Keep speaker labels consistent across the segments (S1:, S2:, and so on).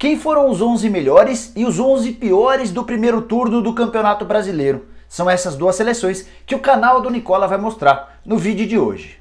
S1: Quem foram os 11 melhores e os 11 piores do primeiro turno do Campeonato Brasileiro? São essas duas seleções que o canal do Nicola vai mostrar no vídeo de hoje.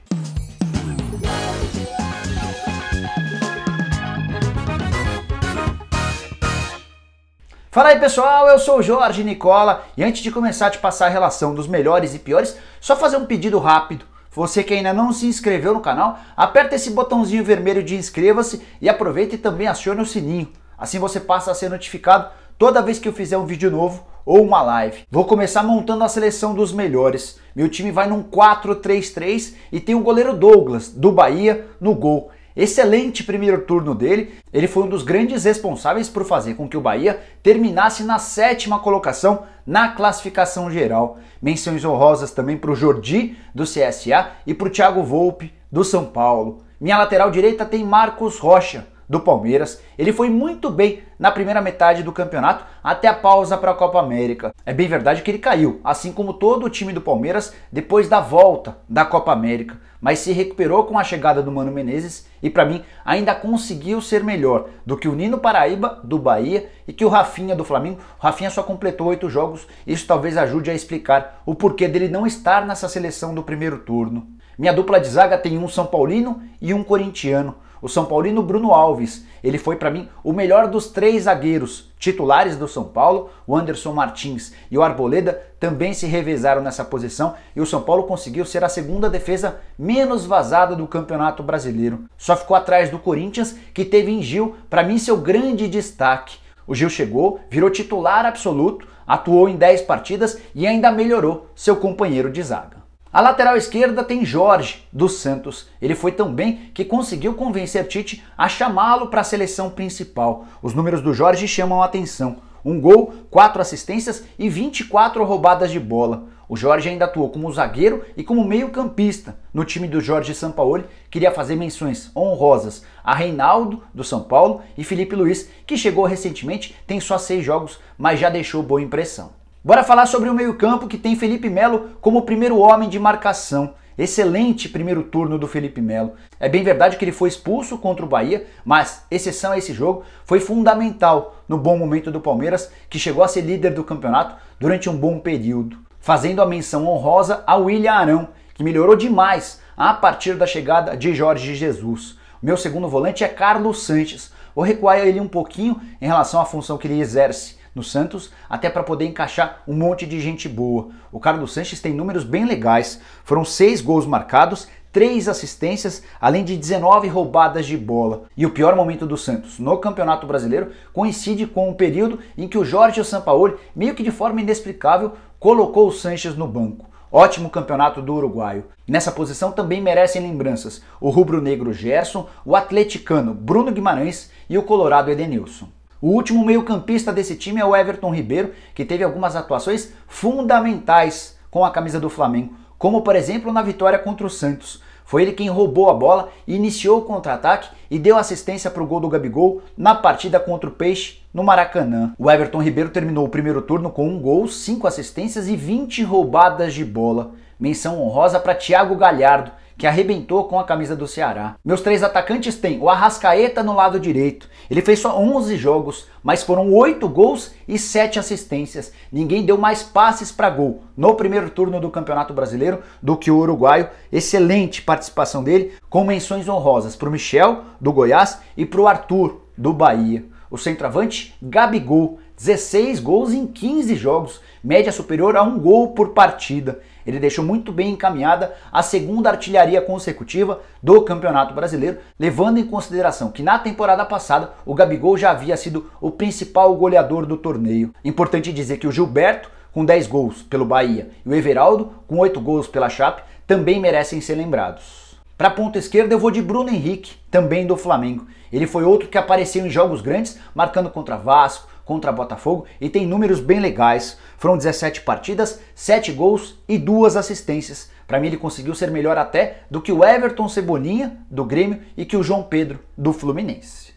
S1: Fala aí pessoal, eu sou o Jorge Nicola e antes de começar a te passar a relação dos melhores e piores, só fazer um pedido rápido. Você que ainda não se inscreveu no canal, aperta esse botãozinho vermelho de inscreva-se e aproveita e também acione o sininho. Assim você passa a ser notificado toda vez que eu fizer um vídeo novo ou uma live. Vou começar montando a seleção dos melhores. Meu time vai num 4-3-3 e tem o goleiro Douglas, do Bahia, no gol. Excelente primeiro turno dele, ele foi um dos grandes responsáveis por fazer com que o Bahia terminasse na sétima colocação na classificação geral. Menções honrosas também para o Jordi, do CSA, e para o Thiago Volpe, do São Paulo. Minha lateral direita tem Marcos Rocha, do Palmeiras. Ele foi muito bem na primeira metade do campeonato até a pausa para a Copa América. É bem verdade que ele caiu, assim como todo o time do Palmeiras depois da volta da Copa América, mas se recuperou com a chegada do Mano Menezes e para mim ainda conseguiu ser melhor do que o Nino Paraíba do Bahia e que o Rafinha do Flamengo. O Rafinha só completou oito jogos, isso talvez ajude a explicar o porquê dele não estar nessa seleção do primeiro turno. Minha dupla de zaga tem um São Paulino e um corintiano o São Paulino Bruno Alves. Ele foi para mim o melhor dos três zagueiros titulares do São Paulo, o Anderson Martins e o Arboleda também se revezaram nessa posição e o São Paulo conseguiu ser a segunda defesa menos vazada do Campeonato Brasileiro. Só ficou atrás do Corinthians, que teve em Gil, para mim seu grande destaque. O Gil chegou, virou titular absoluto, atuou em 10 partidas e ainda melhorou seu companheiro de zaga. A lateral esquerda tem Jorge dos Santos. Ele foi tão bem que conseguiu convencer Tite a chamá-lo para a seleção principal. Os números do Jorge chamam a atenção: um gol, quatro assistências e 24 roubadas de bola. O Jorge ainda atuou como zagueiro e como meio-campista. No time do Jorge Sampaoli, queria fazer menções honrosas a Reinaldo, do São Paulo, e Felipe Luiz, que chegou recentemente, tem só seis jogos, mas já deixou boa impressão. Bora falar sobre o meio-campo que tem Felipe Melo como primeiro homem de marcação. Excelente primeiro turno do Felipe Melo. É bem verdade que ele foi expulso contra o Bahia, mas exceção a esse jogo, foi fundamental no bom momento do Palmeiras, que chegou a ser líder do campeonato durante um bom período. Fazendo a menção honrosa a William Arão, que melhorou demais a partir da chegada de Jorge Jesus. O meu segundo volante é Carlos Sanches. Vou recuar ele um pouquinho em relação à função que ele exerce no Santos, até para poder encaixar um monte de gente boa. O Carlos Sanches tem números bem legais, foram seis gols marcados, três assistências, além de 19 roubadas de bola. E o pior momento do Santos no Campeonato Brasileiro coincide com o um período em que o Jorge Sampaoli, meio que de forma inexplicável, colocou o Sanches no banco. Ótimo campeonato do uruguaio. Nessa posição também merecem lembranças o rubro-negro Gerson, o atleticano Bruno Guimarães e o colorado Edenilson. O último meio-campista desse time é o Everton Ribeiro, que teve algumas atuações fundamentais com a camisa do Flamengo, como por exemplo na vitória contra o Santos. Foi ele quem roubou a bola, iniciou o contra-ataque e deu assistência para o gol do Gabigol na partida contra o Peixe no Maracanã. O Everton Ribeiro terminou o primeiro turno com um gol, cinco assistências e 20 roubadas de bola. Menção honrosa para Thiago Galhardo, que arrebentou com a camisa do Ceará. Meus três atacantes têm o Arrascaeta no lado direito. Ele fez só 11 jogos, mas foram 8 gols e 7 assistências. Ninguém deu mais passes para gol no primeiro turno do Campeonato Brasileiro do que o uruguaio. Excelente participação dele, com menções honrosas para o Michel, do Goiás, e para o Arthur, do Bahia. O centroavante Gabigol 16 gols em 15 jogos, média superior a um gol por partida. Ele deixou muito bem encaminhada a segunda artilharia consecutiva do Campeonato Brasileiro, levando em consideração que na temporada passada o Gabigol já havia sido o principal goleador do torneio. Importante dizer que o Gilberto, com 10 gols pelo Bahia, e o Everaldo, com 8 gols pela Chape, também merecem ser lembrados. Para a ponta esquerda eu vou de Bruno Henrique, também do Flamengo. Ele foi outro que apareceu em jogos grandes, marcando contra Vasco, contra Botafogo e tem números bem legais. Foram 17 partidas, 7 gols e 2 assistências. Para mim ele conseguiu ser melhor até do que o Everton Cebolinha do Grêmio e que o João Pedro do Fluminense.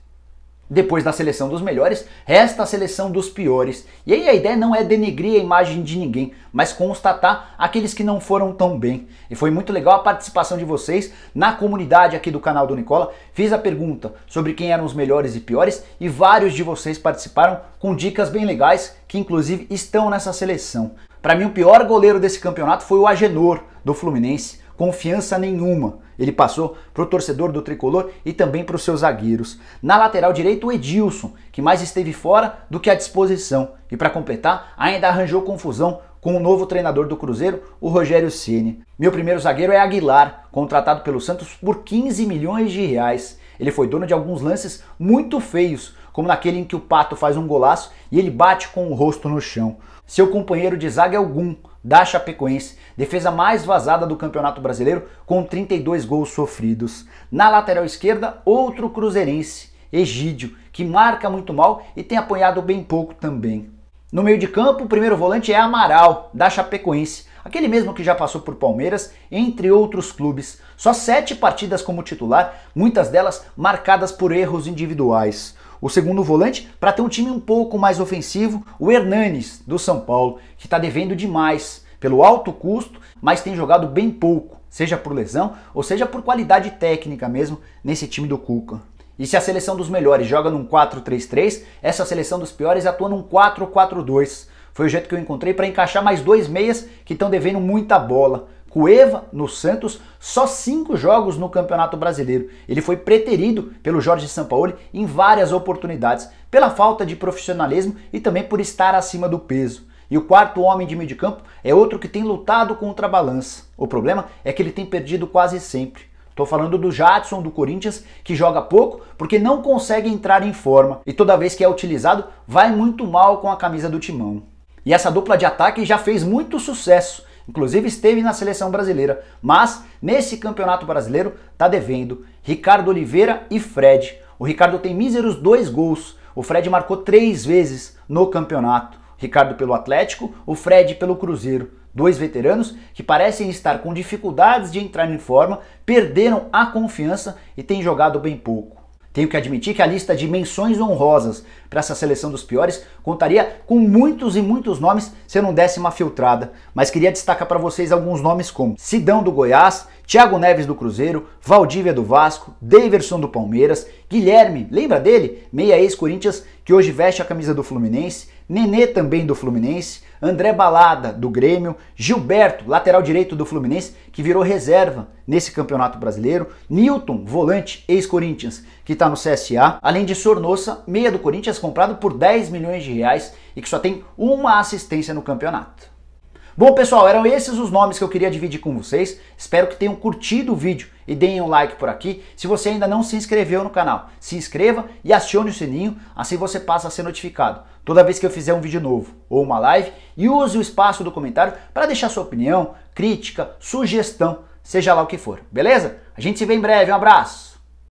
S1: Depois da seleção dos melhores, resta a seleção dos piores. E aí a ideia não é denegrir a imagem de ninguém, mas constatar aqueles que não foram tão bem. E foi muito legal a participação de vocês na comunidade aqui do canal do Nicola. Fiz a pergunta sobre quem eram os melhores e piores e vários de vocês participaram com dicas bem legais que inclusive estão nessa seleção. Para mim o pior goleiro desse campeonato foi o Agenor, do Fluminense, confiança nenhuma. Ele passou para o torcedor do tricolor e também para os seus zagueiros. Na lateral direita, o Edilson, que mais esteve fora do que à disposição. E para completar, ainda arranjou confusão com o novo treinador do Cruzeiro, o Rogério Ceni. Meu primeiro zagueiro é Aguilar, contratado pelo Santos por 15 milhões de reais. Ele foi dono de alguns lances muito feios, como naquele em que o Pato faz um golaço e ele bate com o rosto no chão. Seu companheiro de zaga é o Gum, da Chapecoense, defesa mais vazada do Campeonato Brasileiro, com 32 gols sofridos. Na lateral esquerda, outro cruzeirense, Egídio, que marca muito mal e tem apanhado bem pouco também. No meio de campo, o primeiro volante é Amaral, da Chapecoense, aquele mesmo que já passou por Palmeiras, entre outros clubes. Só sete partidas como titular, muitas delas marcadas por erros individuais o segundo volante, para ter um time um pouco mais ofensivo, o Hernanes do São Paulo, que está devendo demais pelo alto custo, mas tem jogado bem pouco, seja por lesão ou seja por qualidade técnica mesmo nesse time do Cuca. E se a seleção dos melhores joga num 4-3-3, essa seleção dos piores atua num 4-4-2. Foi o jeito que eu encontrei para encaixar mais dois meias que estão devendo muita bola. Cueva no Santos, só cinco jogos no Campeonato Brasileiro. Ele foi preterido pelo Jorge Sampaoli em várias oportunidades, pela falta de profissionalismo e também por estar acima do peso. E o quarto homem de meio de campo é outro que tem lutado contra a balança. O problema é que ele tem perdido quase sempre. Estou falando do Jadson do Corinthians, que joga pouco porque não consegue entrar em forma e toda vez que é utilizado vai muito mal com a camisa do timão. E essa dupla de ataque já fez muito sucesso, inclusive esteve na seleção brasileira, mas nesse campeonato brasileiro tá devendo Ricardo Oliveira e Fred. O Ricardo tem míseros dois gols, o Fred marcou três vezes no campeonato. Ricardo pelo Atlético, o Fred pelo Cruzeiro. Dois veteranos que parecem estar com dificuldades de entrar em forma, perderam a confiança e têm jogado bem pouco. Tenho que admitir que a lista de menções honrosas para essa seleção dos piores contaria com muitos e muitos nomes se eu não desse uma filtrada, mas queria destacar para vocês alguns nomes como Sidão do Goiás, Thiago Neves do Cruzeiro, Valdívia do Vasco, Daverson do Palmeiras, Guilherme, lembra dele? Meia ex-Corinthians que hoje veste a camisa do Fluminense, Nenê também do Fluminense, André Balada, do Grêmio, Gilberto, lateral direito do Fluminense, que virou reserva nesse campeonato brasileiro, Newton, volante, ex-Corinthians, que está no CSA, além de Sornosa, meia do Corinthians, comprado por 10 milhões de reais e que só tem uma assistência no campeonato. Bom, pessoal, eram esses os nomes que eu queria dividir com vocês. Espero que tenham curtido o vídeo e deem um like por aqui. Se você ainda não se inscreveu no canal, se inscreva e acione o sininho, assim você passa a ser notificado toda vez que eu fizer um vídeo novo ou uma live. E use o espaço do comentário para deixar sua opinião, crítica, sugestão, seja lá o que for, beleza? A gente se vê em breve, um abraço!